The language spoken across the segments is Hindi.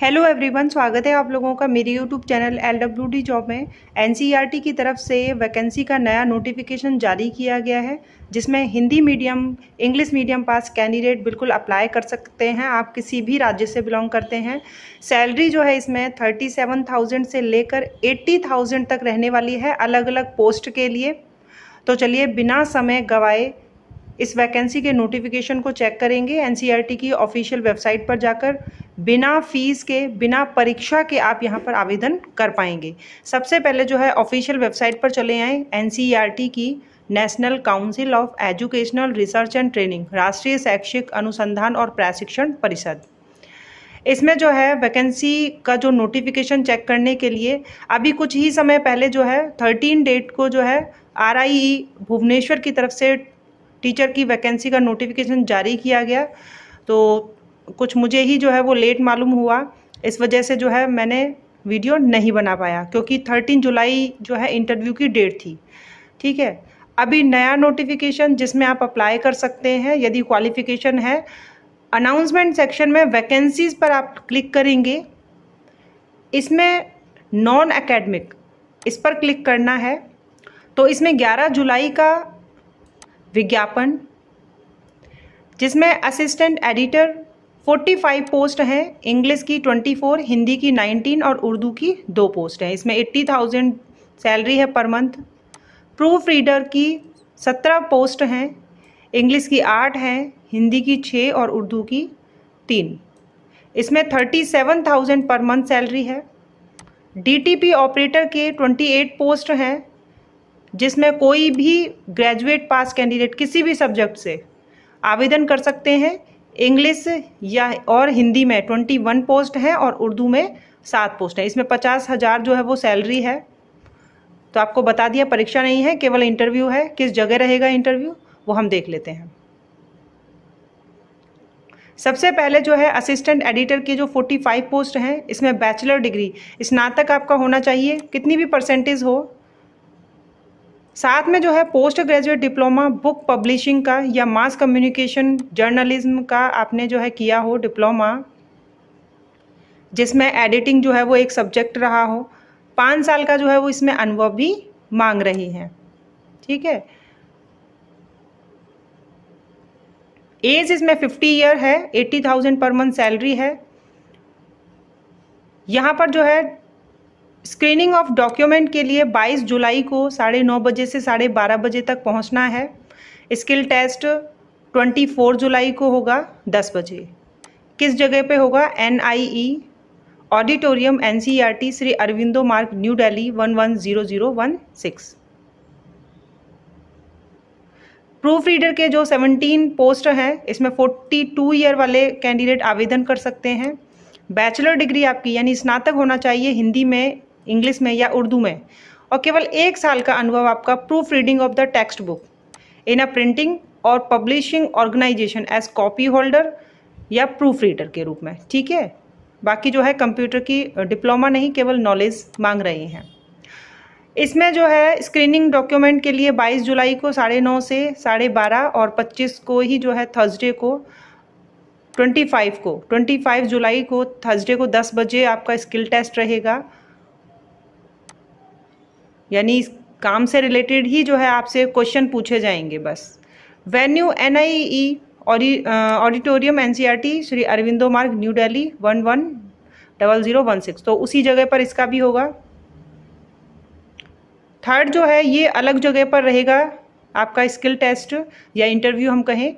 हेलो एवरीवन स्वागत है आप लोगों का मेरे YouTube channel L W D job में एन e की तरफ से वैकेंसी का नया नोटिफिकेशन जारी किया गया है जिसमें Hindi medium English medium pass candidate बिल्कुल अप्लाई कर सकते हैं आप किसी भी राज्य से बिलोंग करते हैं सैलरी जो है इसमें थर्टी सेवन थाउजेंड से लेकर एट्टी थाउजेंड तक रहने वाली है अलग अलग पोस्ट के लिए तो चलिए बिना समय गवाए इस वैकेंसी के नोटिफिकेशन को चेक करेंगे एन e की ऑफिशियल वेबसाइट पर जाकर बिना फीस के बिना परीक्षा के आप यहाँ पर आवेदन कर पाएंगे सबसे पहले जो है ऑफिशियल वेबसाइट पर चले आएँ एन e की national council of educational research and training राष्ट्रीय शैक्षिक अनुसंधान और प्रशिक्षण परिषद इसमें जो है वैकेंसी का जो नोटिफिकेशन चेक करने के लिए अभी कुछ ही समय पहले जो है थर्टीन डेट को जो है आर भुवनेश्वर की तरफ से टीचर की वैकेंसी का नोटिफिकेशन जारी किया गया तो कुछ मुझे ही जो है वो लेट मालूम हुआ इस वजह से जो है मैंने वीडियो नहीं बना पाया क्योंकि थर्टीन जुलाई जो है इंटरव्यू की डेट थी ठीक है अभी नया नोटिफिकेशन जिसमें आप अप्लाई कर सकते हैं यदि क्वालिफिकेशन है अनाउंसमेंट सेक्शन में वैकेंसीज पर आप क्लिक करेंगे इसमें नॉन एकेडमिक इस पर क्लिक करना है तो इसमें 11 जुलाई का विज्ञापन जिसमें असिस्टेंट एडिटर 45 पोस्ट हैं इंग्लिश की 24 हिंदी की 19 और उर्दू की दो पोस्ट हैं इसमें 80,000 सैलरी है पर मंथ प्रूफ रीडर की 17 पोस्ट हैं इंग्लिश की आठ हैं हिंदी की छः और उर्दू की तीन इसमें 37,000 पर मंथ सैलरी है डीटीपी ऑपरेटर के 28 पोस्ट हैं जिसमें कोई भी ग्रेजुएट पास कैंडिडेट किसी भी सब्जेक्ट से आवेदन कर सकते हैं इंग्लिश या और हिंदी में ट्वेंटी वन पोस्ट हैं और उर्दू में सात पोस्ट हैं इसमें पचास हज़ार जो है वो सैलरी है तो आपको बता दिया परीक्षा नहीं है केवल इंटरव्यू है किस जगह रहेगा इंटरव्यू वो हम देख लेते हैं सबसे पहले जो है असिस्टेंट एडिटर की जो 45 पोस्ट हैं इसमें बैचलर डिग्री स्नातक आपका होना चाहिए कितनी भी परसेंटेज हो साथ में जो है post graduate diploma book publishing का या मास कम्युनिकेशन जर्नलिज्म का आपने जो है किया हो डिप्लोमा जिसमें एडिटिंग जो है वो एक सब्जेक्ट रहा हो पाँच साल का जो है वो इसमें अनुभव भी मांग रही है ठीक है एज इसमें फिफ्टी ईयर है एट्टी थाउजेंड पर मंथ सैलरी है यहाँ पर जो है स्क्रीनिंग ऑफ डॉक्यूमेंट के लिए 22 जुलाई को साढ़े नौ बजे से साढ़े बारह बजे तक पहुंचना है स्किल टेस्ट 24 जुलाई को होगा 10 बजे किस जगह पे होगा N auditorium N Shri Aurobindo Marg New one 110016 proof reader के जो 17 पोस्ट हैं इसमें 42 ईयर वाले कैंडिडेट आवेदन कर सकते हैं बैचलर डिग्री आपकी यानी स्नातक होना चाहिए हिंदी में इंग्लिश में या उर्दू में और केवल एक साल का अनुभव आपका proof reading of the text book in a printing और publishing organisation as copy holder या प्रूफ रीडर के रूप में ठीक है बाकी जो है कंप्यूटर की डिप्लोमा नहीं केवल नॉलेज मांग रहे हैं इसमें जो है स्क्रीनिंग डॉक्यूमेंट के लिए 22 जुलाई को साढ़े नौ से साढ़े बारह और 25 को ही जो है थर्सडे को 25 को 25 जुलाई को थर्सडे को 10 बजे आपका स्किल टेस्ट रहेगा यानी इस काम से रिलेटेड ही जो है आपसे क्वेश्चन पूछे जाएंगे बस venue N I E auditorium N C R T Shri Aurobindo Marg New Delhi one one double zero one six तो उसी जगह पर इसका भी होगा थर्ड जो है ये अलग जगह पर रहेगा आपका स्किल टेस्ट या इंटरव्यू हम कहें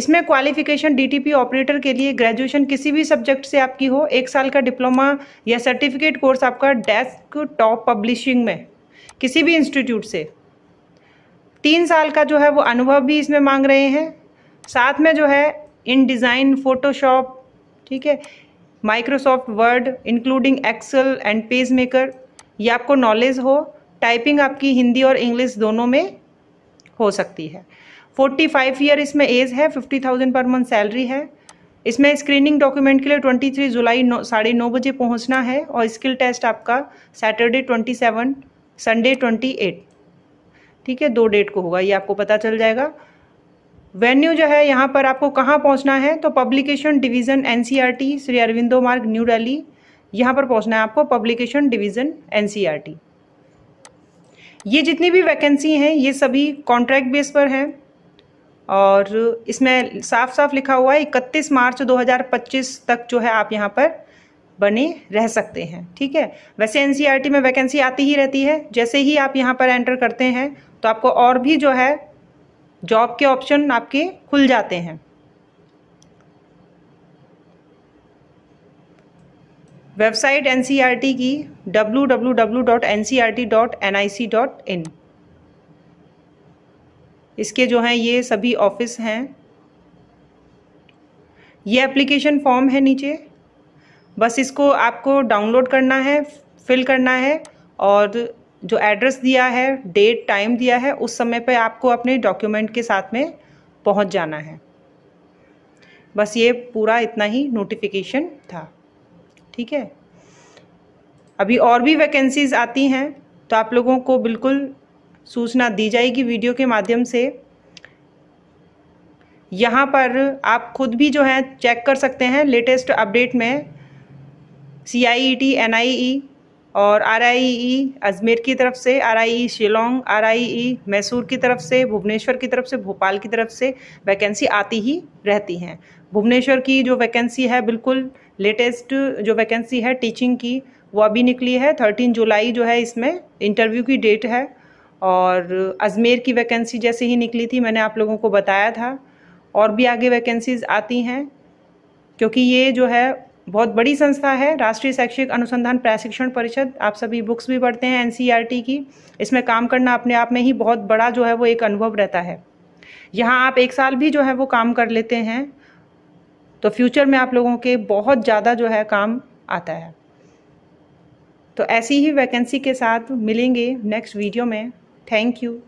इसमें क्वालिफिकेशन डीटीपी ऑपरेटर के लिए ग्रेजुएशन किसी भी सब्जेक्ट से आपकी हो एक साल का डिप्लोमा या सर्टिफिकेट कोर्स आपका डेस्क टॉप पब्लिशिंग में किसी भी इंस्टीट्यूट से तीन साल का जो है वो अनुभव भी इसमें मांग रहे हैं साथ में जो है इन डिज़ाइन फोटोशॉप ठीक है Microsoft Word including Excel and PageMaker ये आपको नॉलेज हो टाइपिंग आपकी हिंदी और इंग्लिश दोनों में हो सकती है फोर्टी फाइव ईयर इसमें एज है फिफ्टी थाउजेंड पर मंथ सैलरी है इसमें स्क्रीनिंग डॉक्यूमेंट के लिए ट्वेंटी थ्री जुलाई नौ साढ़े नौ बजे पहुंचना है और स्किल टेस्ट आपका Saturday twenty seven Sunday twenty eight ठीक है दो डेट को होगा ये आपको पता चल जाएगा वेन्यू जो है यहाँ पर आपको कहाँ पहुँचना है तो publication division N C R T Shri Aurobindo Marg New Delhi यहाँ पर पहुँचना है आपको publication division N C R T ये जितनी भी वैकेंसी हैं ये सभी कॉन्ट्रैक्ट बेस पर हैं और इसमें साफ साफ लिखा हुआ है इकतीस मार्च 2025 तक जो है आप यहाँ पर बने रह सकते हैं ठीक है वैसे एन e में वैकेंसी आती ही रहती है जैसे ही आप यहाँ पर एंटर करते हैं तो आपको और भी जो है जॉब के ऑप्शन आपके खुल जाते हैं वेबसाइट एन e की www.ncrt.nic.in e इसके जो हैं ये सभी ऑफिस हैं ये एप्लीकेशन फॉर्म है नीचे बस इसको आपको डाउनलोड करना है फिल करना है और जो एड्रेस दिया है डेट टाइम दिया है उस समय पर आपको अपने डॉक्यूमेंट के साथ में पहुंच जाना है बस ये पूरा इतना ही नोटिफिकेशन था ठीक है अभी और भी वैकेंसीज़ आती हैं तो आप लोगों को बिल्कुल सूचना दी जाएगी वीडियो के माध्यम से यहाँ पर आप खुद भी जो है चेक कर सकते हैं लेटेस्ट अपडेट में सी आई ई टी एन आई ई और आर आई ई अजमेर की तरफ से R I E Shillong R I E Mysore की तरफ से भुवनेश्वर की तरफ से भोपाल की तरफ से वैकेंसी आती ही रहती हैं भुवनेश्वर की जो वैकेंसी है बिल्कुल लेटेस्ट जो वैकेंसी है टीचिंग की वो अभी निकली है थर्टीन जुलाई जो है इसमें इंटरव्यू की डेट है और अजमेर की वैकेंसी जैसे ही निकली थी मैंने आप लोगों को बताया था और भी आगे वैकेंसीज़ आती हैं क्योंकि ये जो है बहुत बड़ी संस्था है राष्ट्रीय शैक्षिक अनुसंधान प्रशिक्षण परिषद आप सभी बुक्स भी पढ़ते हैं एन e की इसमें काम करना अपने आप में ही बहुत बड़ा जो है वो एक अनुभव रहता है यहाँ आप एक साल भी जो है वो काम कर लेते हैं तो फ्यूचर में आप लोगों के बहुत ज़्यादा जो है काम आता है तो ऐसी ही वैकेंसी के साथ मिलेंगे नेक्स्ट वीडियो में थैंक यू